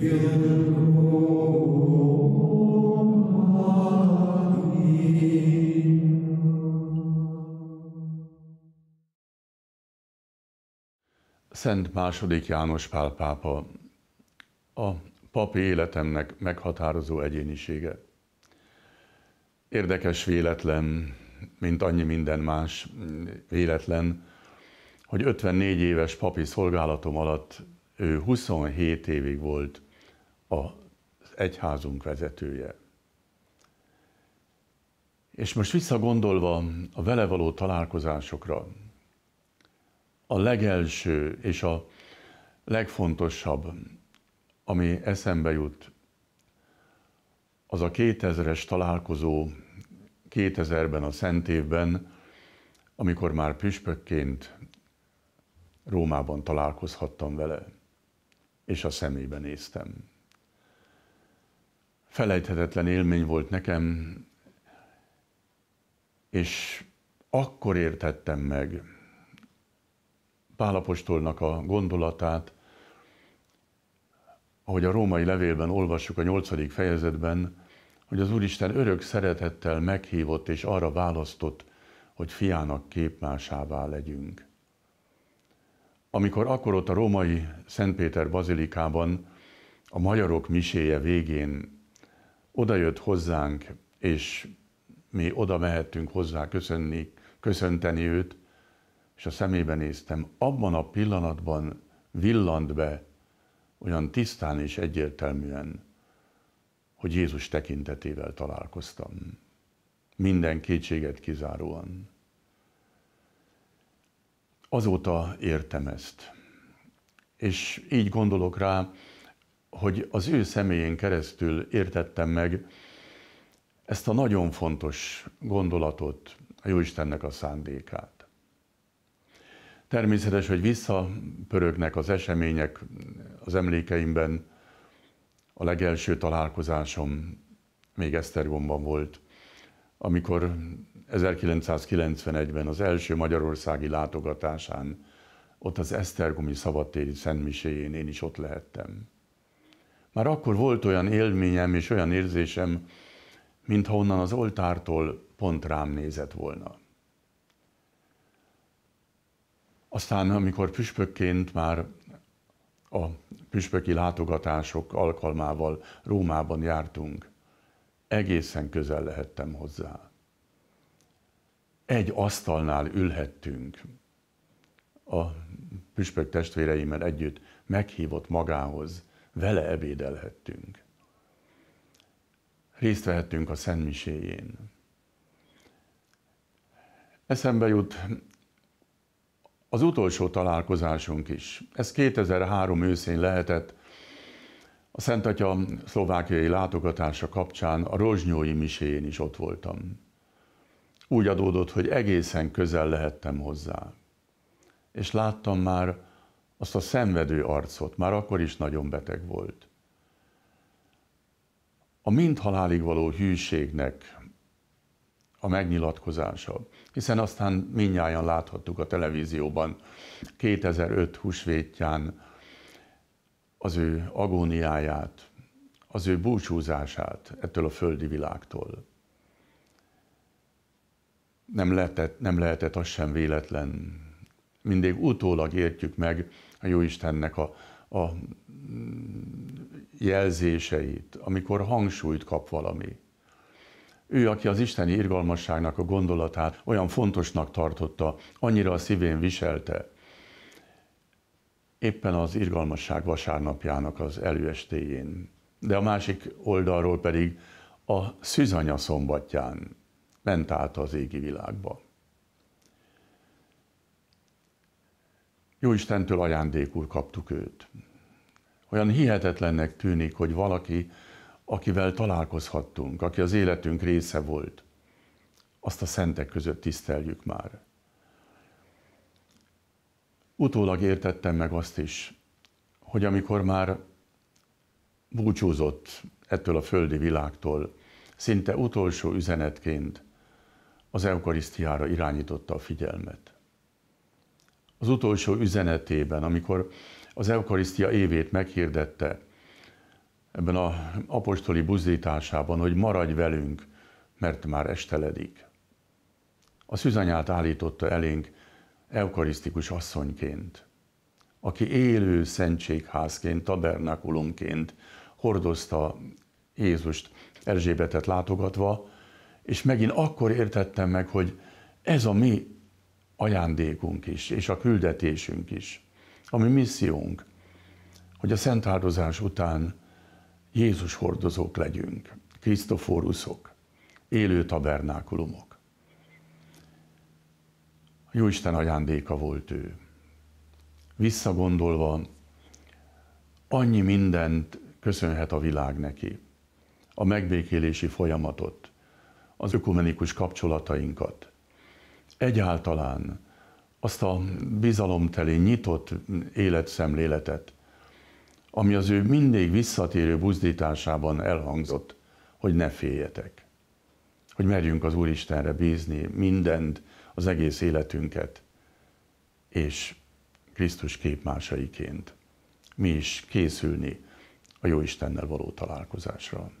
Szent második János Pál pápa, a papi életemnek meghatározó egyénisége. Érdekes véletlen, mint annyi minden más véletlen, hogy 54 éves papi szolgálatom alatt ő 27 évig volt az egyházunk vezetője. És most visszagondolva a vele való találkozásokra, a legelső és a legfontosabb, ami eszembe jut, az a 2000-es találkozó 2000-ben a Szent Évben, amikor már püspökként Rómában találkozhattam vele, és a szemébe néztem felejthetetlen élmény volt nekem, és akkor értettem meg Pálapostolnak a gondolatát, ahogy a római levélben olvassuk a nyolcadik fejezetben, hogy az Úristen örök szeretettel meghívott és arra választott, hogy fiának képmásává legyünk. Amikor akkor ott a római Szentpéter bazilikában a magyarok miséje végén oda jött hozzánk, és mi oda mehettünk hozzá köszönni, köszönteni őt, és a szemébe néztem, abban a pillanatban villant be olyan tisztán és egyértelműen, hogy Jézus tekintetével találkoztam. Minden kétséget kizáróan. Azóta értem ezt. És így gondolok rá, hogy az ő személyén keresztül értettem meg ezt a nagyon fontos gondolatot, a Jóistennek a szándékát. Természetes, hogy visszapörögnek az események az emlékeimben. A legelső találkozásom még Esztergomban volt, amikor 1991-ben az első magyarországi látogatásán, ott az Esztergomi szabadtéri szentmiséjén én is ott lehettem. Már akkor volt olyan élményem és olyan érzésem, mintha onnan az oltártól pont rám nézett volna. Aztán, amikor püspökként már a püspöki látogatások alkalmával Rómában jártunk, egészen közel lehettem hozzá. Egy asztalnál ülhettünk a püspök testvéreimmel együtt, meghívott magához, vele ebédelhettünk. Részt vehettünk a Szentmiséjén. Eszembe jut az utolsó találkozásunk is. Ez 2003 őszén lehetett, a Szent Atya szlovákiai látogatása kapcsán a Rozsnyói miséjén is ott voltam. Úgy adódott, hogy egészen közel lehettem hozzá. És láttam már azt a szenvedő arcot, már akkor is nagyon beteg volt. A mind halálig való hűségnek a megnyilatkozása, hiszen aztán mindnyájan láthattuk a televízióban 2005 húsvétján az ő agóniáját, az ő búcsúzását ettől a földi világtól. Nem lehetett, nem lehetett az sem véletlen. Mindig utólag értjük meg, a Jóistennek a, a jelzéseit, amikor hangsúlyt kap valami. Ő, aki az isteni irgalmasságnak a gondolatát olyan fontosnak tartotta, annyira a szívén viselte, éppen az irgalmasság vasárnapjának az előestéjén, de a másik oldalról pedig a szűzanya szombatján ment át az égi világba. Jó Istentől ajándékul kaptuk őt. Olyan hihetetlennek tűnik, hogy valaki, akivel találkozhattunk, aki az életünk része volt, azt a szentek között tiszteljük már. Utólag értettem meg azt is, hogy amikor már búcsúzott ettől a földi világtól, szinte utolsó üzenetként az eukarisztiára irányította a figyelmet az utolsó üzenetében, amikor az eukarisztia évét meghirdette ebben az apostoli buzdításában, hogy maradj velünk, mert már esteledik. A szüzanyát állította elénk eukarisztikus asszonyként, aki élő szentségházként, tabernakulumként hordozta Jézust Erzsébetet látogatva, és megint akkor értettem meg, hogy ez a mi ajándékunk is, és a küldetésünk is, a mi missziónk, hogy a szent áldozás után Jézus hordozók legyünk, Krisztoforuszok, élő tabernákulumok. A Jóisten ajándéka volt ő. Visszagondolva, annyi mindent köszönhet a világ neki. A megbékélési folyamatot, az ökumenikus kapcsolatainkat, egyáltalán azt a bizalomteli, nyitott életszemléletet, ami az ő mindig visszatérő buzdításában elhangzott, hogy ne féljetek, hogy merjünk az Úristenre bízni mindent, az egész életünket, és Krisztus képmásaiként mi is készülni a Jóistennel való találkozásra.